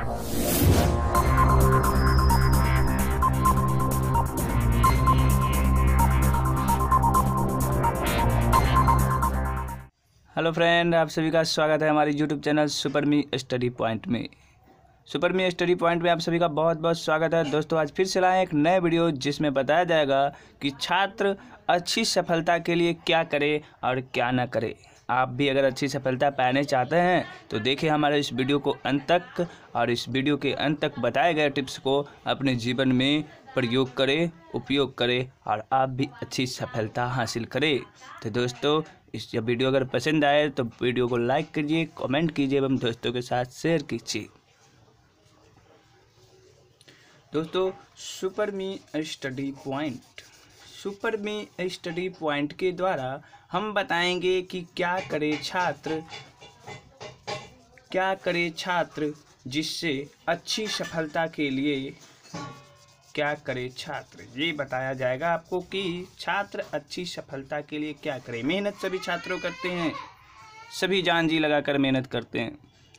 hello friend आप सभी का स्वागत है हमारे YouTube channel super me study point में सुपर मी स्टडी पॉइंट में आप सभी का बहुत बहुत स्वागत है दोस्तों आज फिर से लाए एक नए वीडियो जिसमें बताया जाएगा कि छात्र अच्छी सफलता के लिए क्या करे और क्या ना करे आप भी अगर अच्छी सफलता पाने चाहते हैं तो देखें हमारे इस वीडियो को अंत तक और इस वीडियो के अंत तक बताए गए टिप्स को अपने जीवन में प्रयोग करें उपयोग करें और आप भी अच्छी सफलता हासिल करें तो दोस्तों इस वीडियो अगर पसंद आए तो वीडियो को लाइक कीजिए कमेंट कीजिए एवं दोस्तों के साथ शेयर कीजिए दोस्तों super me study point super me study point के द्वारा हम बताएंगे कि क्या करे छात्र क्या करे छात्र जिससे अच्छी सफलता के लिए क्या करे छात्र ये बताया जाएगा आपको कि छात्र अच्छी सफलता के लिए क्या करे मेहनत सभी छात्रों करते हैं सभी जान जी लगाकर मेहनत करते हैं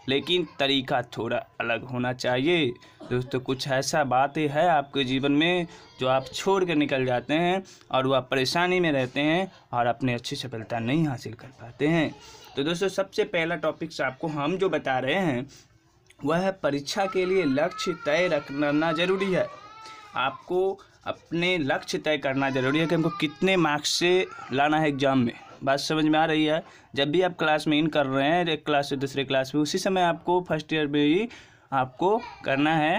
लेकिन तरीका थोड़ा अलग होना चाहिए दोस्तों कुछ ऐसा बातें है आपके जीवन में जो आप छोड़ कर निकल जाते हैं और वह परेशानी में रहते हैं और अपने अच्छी सफलता नहीं हासिल कर पाते हैं तो दोस्तों सबसे पहला टॉपिक्स आपको हम जो बता रहे हैं वह है परीक्षा के लिए लक्ष्य तय रखना ज़रूरी है आपको अपने लक्ष्य तय करना ज़रूरी है कि हमको कितने मार्क्स से लाना है एग्ज़ाम में बात समझ में आ रही है जब भी आप क्लास में इन कर रहे हैं एक क्लास से दूसरे क्लास में उसी समय आपको फर्स्ट ईयर में ही आपको करना है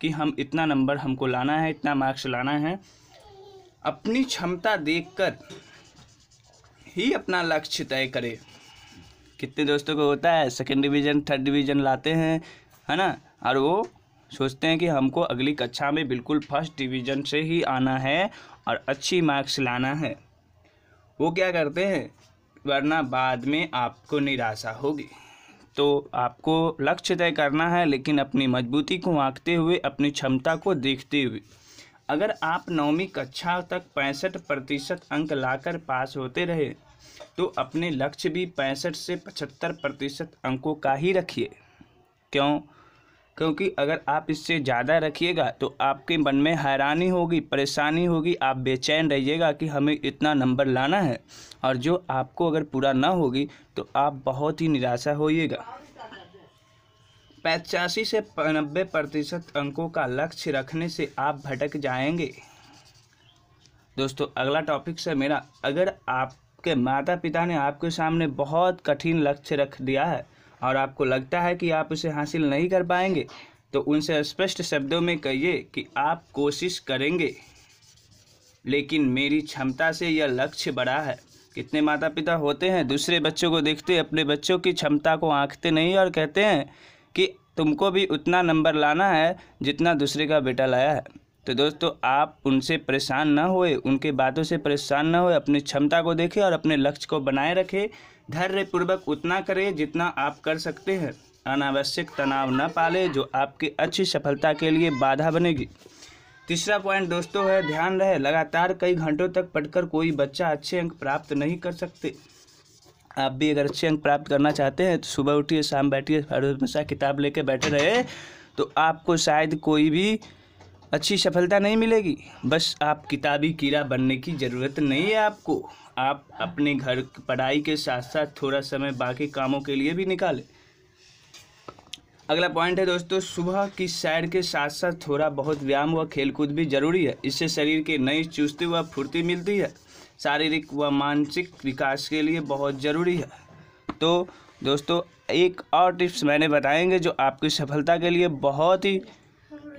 कि हम इतना नंबर हमको लाना है इतना मार्क्स लाना है अपनी क्षमता देखकर ही अपना लक्ष्य तय करें कितने दोस्तों को होता है सेकेंड डिवीज़न थर्ड डिवीज़न लाते हैं है ना और वो सोचते हैं कि हमको अगली कक्षा में बिल्कुल फर्स्ट डिवीज़न से ही आना है और अच्छी मार्क्स लाना है वो क्या करते हैं वरना बाद में आपको निराशा होगी तो आपको लक्ष्य तय करना है लेकिन अपनी मजबूती को आँखते हुए अपनी क्षमता को देखते हुए अगर आप नौवीं कक्षा तक पैंसठ प्रतिशत अंक लाकर पास होते रहे तो अपने लक्ष्य भी पैंसठ से पचहत्तर प्रतिशत अंकों का ही रखिए क्यों क्योंकि अगर आप इससे ज़्यादा रखिएगा तो आपके मन में हैरानी होगी परेशानी होगी आप बेचैन रहिएगा कि हमें इतना नंबर लाना है और जो आपको अगर पूरा ना होगी तो आप बहुत ही निराशा होइएगा पचासी से नब्बे प्रतिशत अंकों का लक्ष्य रखने से आप भटक जाएंगे दोस्तों अगला टॉपिक से मेरा अगर आपके माता पिता ने आपके सामने बहुत कठिन लक्ष्य रख दिया है और आपको लगता है कि आप उसे हासिल नहीं कर पाएंगे तो उनसे स्पष्ट शब्दों में कहिए कि आप कोशिश करेंगे लेकिन मेरी क्षमता से यह लक्ष्य बड़ा है कितने माता पिता होते हैं दूसरे बच्चों को देखते अपने बच्चों की क्षमता को आँखते नहीं और कहते हैं कि तुमको भी उतना नंबर लाना है जितना दूसरे का बेटा लाया है तो दोस्तों आप उनसे परेशान ना होए उनके बातों से परेशान ना होए अपनी क्षमता को देखें और अपने लक्ष्य को बनाए रखें धैर्यपूर्वक उतना करें जितना आप कर सकते हैं अनावश्यक तनाव न पालें जो आपकी अच्छी सफलता के लिए बाधा बनेगी तीसरा पॉइंट दोस्तों है ध्यान रहे लगातार कई घंटों तक पढ़कर कोई बच्चा अच्छे अंक प्राप्त नहीं कर सकते आप भी अगर अच्छे अंक प्राप्त करना चाहते हैं तो सुबह उठिए शाम बैठिए हमेशा किताब लेके बैठे रहे तो आपको शायद कोई भी अच्छी सफलता नहीं मिलेगी बस आप किताबी कीड़ा बनने की ज़रूरत नहीं है आपको आप अपने घर पढ़ाई के साथ साथ थोड़ा समय बाकी कामों के लिए भी निकालें अगला पॉइंट है दोस्तों सुबह की सैर के साथ साथ थोड़ा बहुत व्यायाम व खेलकूद भी जरूरी है इससे शरीर के नई चुस्ती व फुर्ती मिलती है शारीरिक व मानसिक विकास के लिए बहुत ज़रूरी है तो दोस्तों एक और टिप्स मैंने बताएंगे जो आपकी सफलता के लिए बहुत ही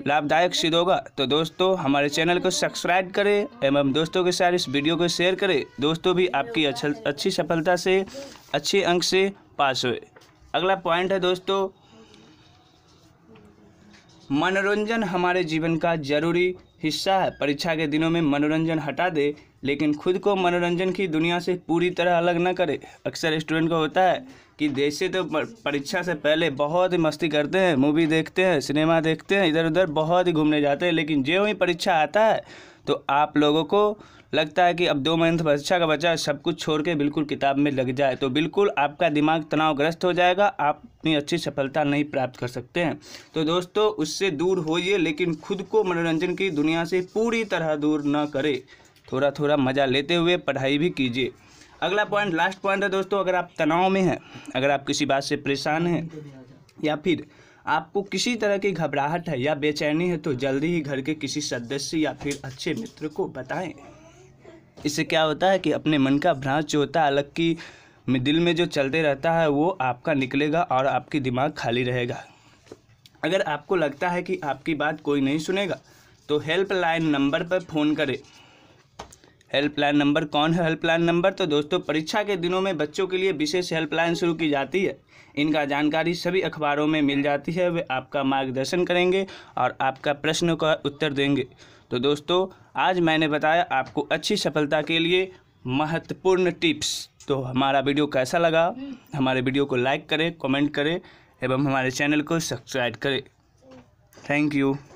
लाभदायक सिद्ध होगा तो दोस्तों हमारे चैनल को सब्सक्राइब करें एवं दोस्तों के साथ इस वीडियो को शेयर करें दोस्तों भी आपकी अच्छी सफलता से अच्छे अंक से पास हुए अगला पॉइंट है दोस्तों मनोरंजन हमारे जीवन का जरूरी हिस्सा है परीक्षा के दिनों में मनोरंजन हटा दे लेकिन खुद को मनोरंजन की दुनिया से पूरी तरह अलग न करे अक्सर स्टूडेंट को होता है कि जैसे तो परीक्षा से पहले बहुत ही मस्ती करते हैं मूवी देखते हैं सिनेमा देखते हैं इधर उधर बहुत ही घूमने जाते हैं लेकिन जो ही परीक्षा आता है तो आप लोगों को लगता है कि अब दो मंथ परीक्षा का बच्चा सब कुछ छोड़ के बिल्कुल किताब में लग जाए तो बिल्कुल आपका दिमाग तनावग्रस्त हो जाएगा आप अपनी अच्छी सफलता नहीं प्राप्त कर सकते हैं तो दोस्तों उससे दूर होइए लेकिन खुद को मनोरंजन की दुनिया से पूरी तरह दूर ना करें थोड़ा थोड़ा मज़ा लेते हुए पढ़ाई भी कीजिए अगला पॉइंट लास्ट पॉइंट है दोस्तों अगर आप तनाव में हैं अगर आप किसी बात से परेशान हैं या फिर आपको किसी तरह की घबराहट है या बेचैनी है तो जल्दी ही घर के किसी सदस्य या फिर अच्छे मित्र को बताएं इससे क्या होता है कि अपने मन का भ्रांच जो होता है अलग की दिल में जो चलते रहता है वो आपका निकलेगा और आपकी दिमाग खाली रहेगा अगर आपको लगता है कि आपकी बात कोई नहीं सुनेगा तो हेल्पलाइन नंबर पर फ़ोन करें हेल्पलाइन नंबर कौन है हेल्पलाइन नंबर तो दोस्तों परीक्षा के दिनों में बच्चों के लिए विशेष हेल्पलाइन शुरू की जाती है इनका जानकारी सभी अखबारों में मिल जाती है वे आपका मार्गदर्शन करेंगे और आपका प्रश्न का उत्तर देंगे तो दोस्तों आज मैंने बताया आपको अच्छी सफलता के लिए महत्वपूर्ण टिप्स तो हमारा वीडियो कैसा लगा हमारे वीडियो को लाइक करें कमेंट करें एवं हमारे चैनल को सब्सक्राइब करें थैंक यू